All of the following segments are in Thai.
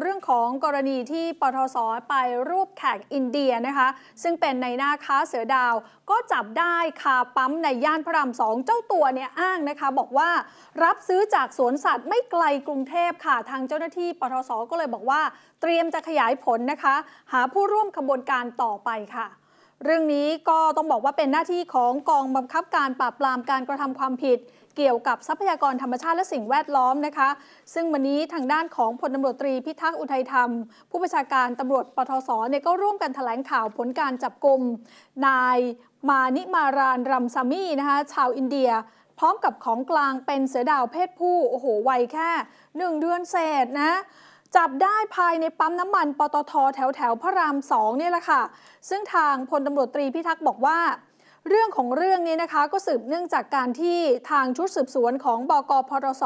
เรื่องของกรณีที่ปทศไปรูปแขกอินเดียนะคะ ซึ่งเป็นในหน้าค้าเสือดาวก็จับได้คาปั๊มในย่านพระรามสองเจ้าตัวเนี่ยอ้างนะคะ บอกว่ารับซื้อจากสวนสัตว์ไม่ไกลกรุงเทพค่ะ ทางเจ้าหน้าที่ปทศก็เลยบอกว่า เตรียมจะขยายผลนะคะ หาผู้ร่วมขบวนการต่อไปค่ะเรื่องนี้ก็ต้องบอกว่าเป็นหน้าที่ของกองบังคับการปราบปรามการกระทำความผิด เกี่ยวกับทรัพยากรธรรมชาติและสิ่งแวดล้อมนะคะ ซึ่งวันนี้ทางด้านของพลตำรวจตรีพิทักษ์อุทัยธรรม ผู้ประชาการตำรวจปทศเนี่ยก็ร่วมกันถแถลงข่าวผลการจับกลุ่มนายมานิมารานรัมซามีนะคะชาวอินเดียพร้อมกับของกลางเป็นเสือดาวเพศผู้โอ้โหวัยแค่1เดือนเศษนะจับได้ภายในปั๊มน้ำมันปตทแถวแถวพระรามสองนี่แหละค่ะ ซึ่งทางพลตำรวจตรีพิทักษ์บอกว่า เรื่องของเรื่องนี้นะคะก็สืบเนื่องจากการที่ทางชุดสืบสวนของบกพรส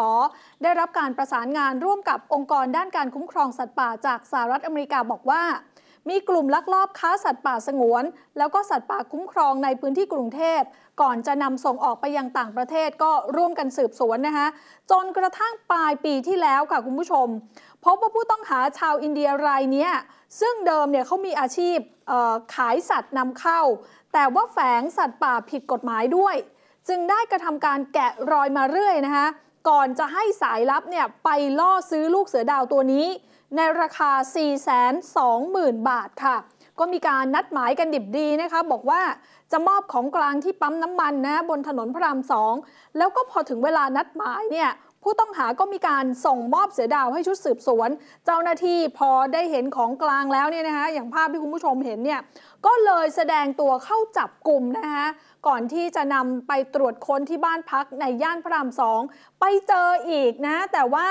ได้รับการประสานงานร่วมกับองค์กรด้านการคุ้มครองสัตว์ป่าจากสหรัฐอเมริกาบอกว่ามีกลุ่มลักลอบค้าสัตว์ป่าสงวน แล้วก็สัตว์ป่าคุ้มครองในพื้นที่กรุงเทพก่อนจะนำส่งออกไปยังต่างประเทศก็ร่วมกันสืบสวนนะคะจนกระทั่งปลายปีที่แล้วค่ะคุณผู้ชมพบว่าผู้ต้องหาชาวอินเดียรายนี้ซึ่งเดิมเนี่ยเขามีอาชีพขายสัตว์นำเข้า แต่ว่าแฝงสัตว์ป่าผิดกฎหมายด้วย จึงได้กระทำการแกะรอยมาเรื่อยนะคะก่อนจะให้สายลับเนี่ยไปล่อซื้อลูกเสือดาวตัวนี้ ในราคา 420,000 บาทค่ะ ก็มีการนัดหมายกันดิบดีนะคะบอกว่าจะมอบของกลางที่ปั๊มน้ำมันนะบนถนนพระรามสองแล้วก็พอถึงเวลานัดหมายเนี่ยผู้ต้องหาก็มีการส่งมอบเสือดาวให้ชุดสืบสวน เจ้าหน้าที่พอได้เห็นของกลางแล้วเนี่ยนะคะอย่างภาพที่คุณผู้ชมเห็นเนี่ยก็เลยแสดงตัวเข้าจับกลุ่มนะคะก่อนที่จะนำไปตรวจค้นที่บ้านพักในย่านพระรามสองไปเจออีกนะ แต่ว่า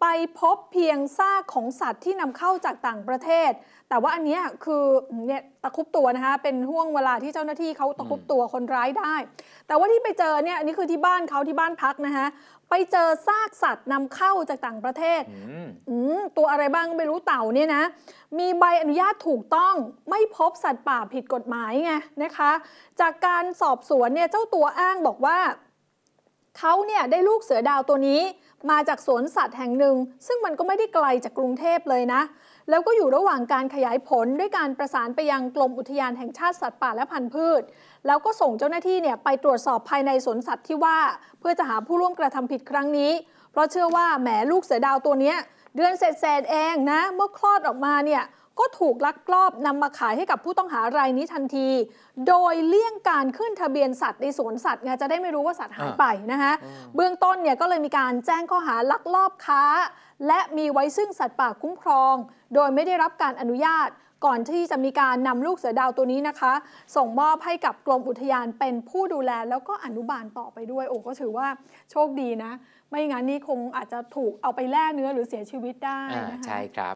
ไปพบเพียงซากของสัตว์ที่นำเข้าจากต่างประเทศ แต่ว่าอันนี้คือเนี่ยตะคุบตัวนะคะเป็นห่วงเวลาที่เจ้าหน้าที่เขาตะคุบตัวคนร้ายได้ แต่ว่าที่ไปเจอเนี่ยอันนี้คือที่บ้านเขาที่บ้านพักนะคะไปเจอซากสัตว์นำเข้าจากต่างประเทศ ตัวอะไรบ้างไม่รู้เต่าเนี่ยนะมีใบอนุญาตถูกต้องไม่พบสัตว์ป่าผิดกฎหมายไงนะคะ จากการสอบสวนเนี่ยเจ้าตัวอ้างบอกว่าเขาเนี่ยได้ลูกเสือดาวตัวนี้มาจากสวนสัตว์แห่งหนึ่ง ซึ่งมันก็ไม่ได้ไกลจากกรุงเทพเลยนะ แล้วก็อยู่ระหว่างการขยายผลด้วยการประสานไปยังกรมอุทยานแห่งชาติสัตว์ป่าและพันธุ์พืช แล้วก็ส่งเจ้าหน้าที่เนี่ยไปตรวจสอบภายในสวนสัตว์ที่ว่าเพื่อจะหาผู้ร่วมกระทำผิดครั้งนี้ เพราะเชื่อว่าแหมลูกเสือดาวตัวนี้เดือนเศษเศเองนะ เมื่อคลอดออกมาเนี่ยก็ถูกลักลอบนำมาขายให้กับผู้ต้องหารายนี้ทันที โดยเลี่ยงการขึ้นทะเบียนสัตว์ในสวนสัตว์ไงจะได้ไม่รู้ว่าสัตว์หายไปนะคะเบื้องต้นเนี่ยก็เลยมีการแจ้งข้อหาลักลอบค้า และมีไว้ซึ่งสัตว์ป่าคุ้มครอง โดยไม่ได้รับการอนุญาตก่อนที่จะมีการนำลูกเสือดาวตัวนี้นะคะ ส่งมอบให้กับกรมอุทยานเป็นผู้ดูแลแล้วก็อนุบาลต่อไปด้วยโอ้ก็ถือว่าโชคดีนะ ไม่งั้นนี่คงอาจจะถูกเอาไปแล่เนื้อหรือเสียชีวิตได้นะคะใช่ครับ